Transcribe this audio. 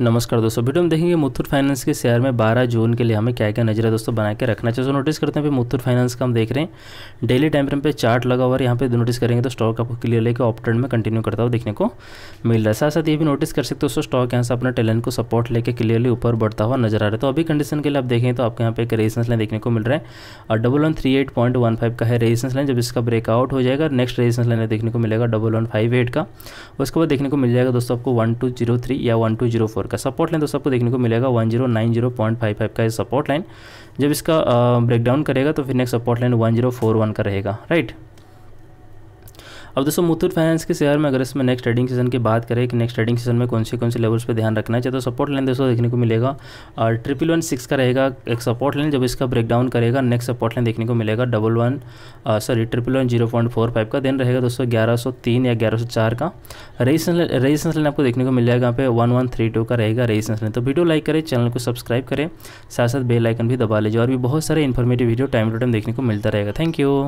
नमस्कार दोस्तों वीडियो में देखेंगे मुथूट फाइनेंस के शेयर में 12 जून के लिए हमें क्या क्या नजर है दोस्तों बना के रखना चाहिए तो नोटिस करते हैं मुथूट फाइनेंस का हम देख रहे हैं डेली टाइम फ्रेम पे चार्ट लगा हुआ है यहाँ पे नोटिस करेंगे तो स्टॉक आपको क्लियर लेकर ऑप ट्रेंड में कंटिन्यू करता हुआ देखने को मिल रहा है साथ साथ ये भी नोटिस कर सकते हो दोस्तों स्टॉक यहाँ से अपना टैलेंट को सपोर्ट लेकर क्लियरली ऊपर बढ़ता हुआ नजर आ रहा है तो अभी कंडीशन के लिए आप देखें तो आपके यहाँ पे एक रेजिस्टेंस लाइन देखने को मिल रहा है और double one three eight point one five का है रेजिस्टेंस लाइन जब इसका ब्रेकआउट हो जाएगा नेक्स्ट रेजिस्टेंस लाइन देखने को मिलेगा डबल वन फाइव एट का उसके बाद देखने को मिल जाएगा दोस्तों आपको वन टू जीरो थ्री या वन टू जीरो फोर का सपोर्ट लाइन तो सबको देखने को मिलेगा one zero nine zero point five five का ये सपोर्ट लाइन जब इसका ब्रेकडाउन करेगा तो फिर next support line one zero four one का रहेगा राइट अब दोस्तों मुथूट फाइनेंस के शेयर में अगर इसमें नेक्स्ट ट्रेडिंग सीजन की बात करें कि नेक्स्ट ट्रेडिंग सीजन में कौन से कौन से लेवल्स पर ध्यान रखना चाहिए तो सपोर्ट लाइन दोस्तों देखने को मिलेगा और ट्रिपल वन सिक्स का रहेगा एक सपोर्ट लाइन जब इसका ब्रेकडाउन करेगा नेक्स्ट सपोर्ट लाइन देखने को मिलेगा double one sorry triple one zero point four five का देन रहेगा दोस्तों ग्यारह सौ तीन या ग्यारह सौ चार का रेजिस्टेंस रेजिस्टेंस लाइन आपको देखने को मिल जाएगा यहाँ पे वन वन थ्री टू का रहेगा रेजिस्टेंस लाइन तो वीडियो लाइक करें चैनल को सब्सक्राइब करें साथ साथ बेलाइकन भी दबा लीजिए और भी बहुत सारे informative video time to time देखने को मिलता रहेगा थैंक यू